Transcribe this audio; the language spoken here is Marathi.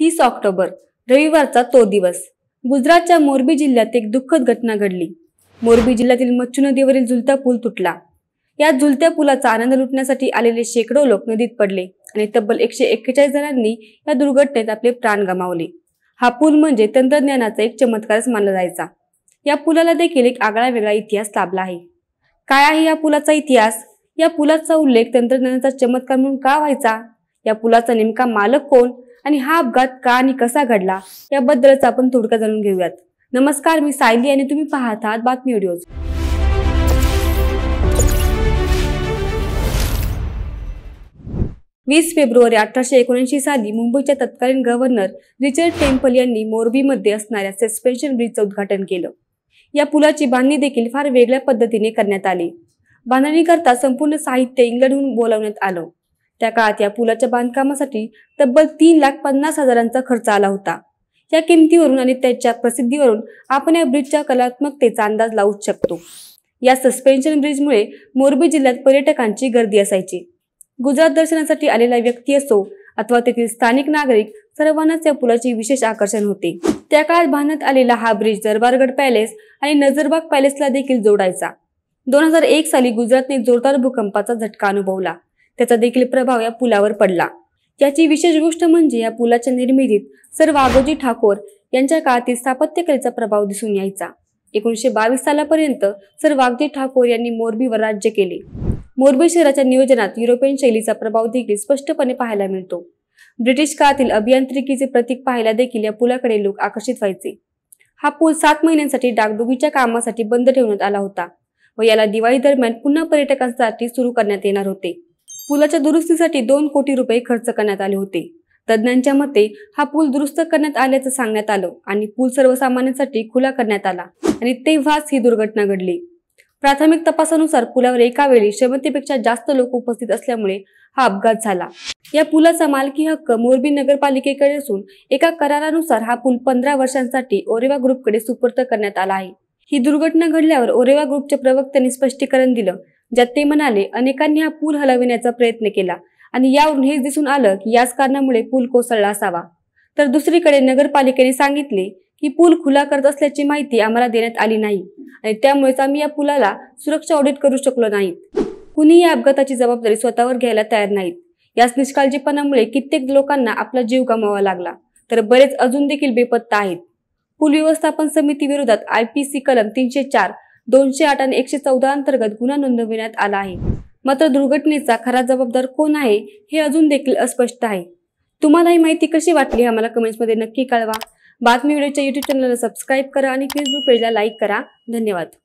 तीस ऑक्टोबर रविवारचा तो दिवस गुजरातच्या मोरबी जिल्ह्यात एक दुःखद घटना घडली मोरबी जिल्ह्यातील मच्छू नदीवरील झुलता पूल तुटला या झुलत्या पुलाचा आनंद लुटण्यासाठी आलेले शेकडो लोक नदीत पडले आणि तब्बल एकशे एक्केचाळीस जणांनी या दुर्घटनेत आपले प्राण गमावले हा पूल म्हणजे तंत्रज्ञानाचा एक चमत्कारच मानला जायचा या पुलाला देखील एक आगळा वेगळा इतिहास लाभला आहे काय आहे या पुलाचा इतिहास या पुलाचा उल्लेख तंत्रज्ञानाचा चमत्कार म्हणून का व्हायचा या पुलाचा नेमका मालक कोण आणि हा अपघात का आणि कसा घडला याबद्दलच आपण थोडक्यात जाणून घेऊयात नमस्कार मी सायली आणि तुम्ही पाहत आहात बातमी व्हिडिओ वीस फेब्रुवारी अठराशे एकोणऐंशी साली मुंबईच्या तत्कालीन गव्हर्नर रिचर्ड टेम्पल यांनी मोरबीमध्ये असणाऱ्या सस्पेन्शन ब्रिजचं उद्घाटन केलं या पुलाची बांधणी देखील फार वेगळ्या पद्धतीने करण्यात आली बांधणीकरता संपूर्ण साहित्य इंग्लंडहून बोलावण्यात आलं त्या काळात या पुलाच्या बांधकामासाठी तब्बल तीन लाख पन्नास हजारांचा खर्च आला होता या किमतीवरून आणि त्याच्या प्रसिद्धीवरून आपण या ब्रिजच्या कलात्मकतेचा अंदाज लावू शकतो या सस्पेन्शन ब्रिजमुळे मोरबी जिल्ह्यात पर्यटकांची गर्दी असायची गुजरात दर्शनासाठी आलेला व्यक्ती असो अथवा तेथील स्थानिक नागरिक सर्वांनाच या पुलाचे विशेष आकर्षण होते त्या काळात बांधण्यात आलेला हा ब्रिज दरबारगड पॅलेस आणि नजरबाग पॅलेसला देखील जोडायचा दोन हजार एक साली गुजरातने जोरदार भूकंपाचा झटका अनुभवला त्याचा देखील प्रभाव या पुलावर पडला याची विशेष गोष्ट म्हणजे या पुलाच्या निर्मितीत सर वाघोजी ठाकोर यांच्या काळातील स्थापत्यकलेचा प्रभाव दिसून यायचा एकोणीशे बावीस सालापर्यंत सर वाघजी ठाकोर यांनी मोरबीवर राज्य केले मोरबी शहराच्या नियोजनात युरोपियन शैलीचा प्रभाव देखील स्पष्टपणे पाहायला मिळतो ब्रिटिश काळातील अभियांत्रिकीचे प्रतीक पाहायला देखील या पुलाकडे लोक आकर्षित व्हायचे हा पूल सात महिन्यांसाठी डागडुगीच्या कामासाठी बंद ठेवण्यात आला होता व याला दिवाळी दरम्यान पुन्हा पर्यटकांसाठी सुरू करण्यात येणार होते पुलाच्या दुरुस्तीसाठी दोन कोटी रुपये खर्च करण्यात आले होते तज्ज्ञांच्या मते हा पूल दुरुस्त करण्यात आल्याचं सांगण्यात आलं आणि पूल सर्वसामान्यांसाठी खुला करण्यात आला आणि तेव्हाच ही दुर्घटना घडली प्राथमिक तपासानुसार पुलावर एका वेळी क्षमतेपेक्षा जास्त लोक उपस्थित असल्यामुळे हा अपघात झाला या पुलाचा मालकी हक्क मोरबी नगरपालिकेकडे असून एका करारानुसार हा पूल पंधरा वर्षांसाठी ओरेवा ग्रुपकडे सुपूर्द करण्यात आला आहे ही दुर्घटना घडल्यावर ओरेवा ग्रुपच्या प्रवक्त्यांनी स्पष्टीकरण दिलं ज्यात ते म्हणाले अनेकांनी हा पूल हलविण्याचा प्रयत्न केला आणि यावरून हेच दिसून आलं की याच कारणामुळे पूल कोसळला असावा तर दुसरीकडे नगरपालिकेने सांगितले की पूल खुला करत असल्याची माहिती आम्हाला देण्यात आली नाही आणि त्यामुळेच आम्ही या पुलाला सुरक्षा ऑडिट करू शकलो नाहीत कुणी या अपघाताची जबाबदारी स्वतःवर घ्यायला तयार नाहीत याच निष्काळजीपणामुळे कित्येक लोकांना आपला जीव गमावा लागला तर बरेच अजून देखील बेपत्ता आहेत पूल व्यवस्थापन समिती विरोधात आय पी सी कलम तीनशे चार दोनशे आठ आणि एकशे चौदा अंतर्गत गुन्हा नोंदविण्यात आला आहे मात्र दुर्घटनेचा खरा जबाबदार कोण आहे हे अजून देखील अस्पष्ट आहे तुम्हाला ही माहिती कशी वाटली आम्हाला कमेंट्समध्ये नक्की कळवा बातमी व्हिडिओच्या युट्यूब चॅनलला सबस्क्राईब करा आणि फेसबुक पेजला लाईक करा धन्यवाद